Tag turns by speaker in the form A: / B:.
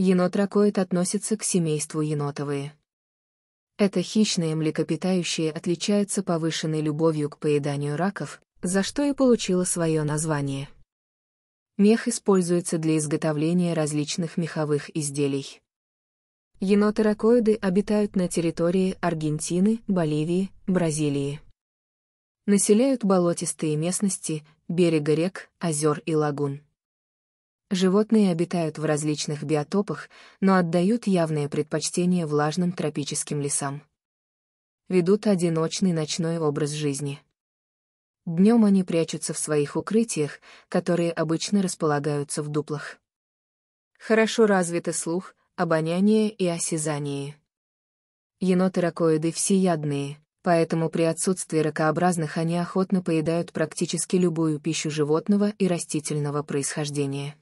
A: Енотракоид относится к семейству енотовые. Это хищные млекопитающие отличаются повышенной любовью к поеданию раков, за что и получило свое название. Мех используется для изготовления различных меховых изделий. еноты обитают на территории Аргентины, Боливии, Бразилии. Населяют болотистые местности, берега рек, озер и лагун. Животные обитают в различных биотопах, но отдают явное предпочтение влажным тропическим лесам. Ведут одиночный ночной образ жизни. Днем они прячутся в своих укрытиях, которые обычно располагаются в дуплах. Хорошо развиты слух, обоняние и осязание. Еноты-ракоиды всеядные, поэтому при отсутствии ракообразных они охотно поедают практически любую пищу животного и растительного происхождения.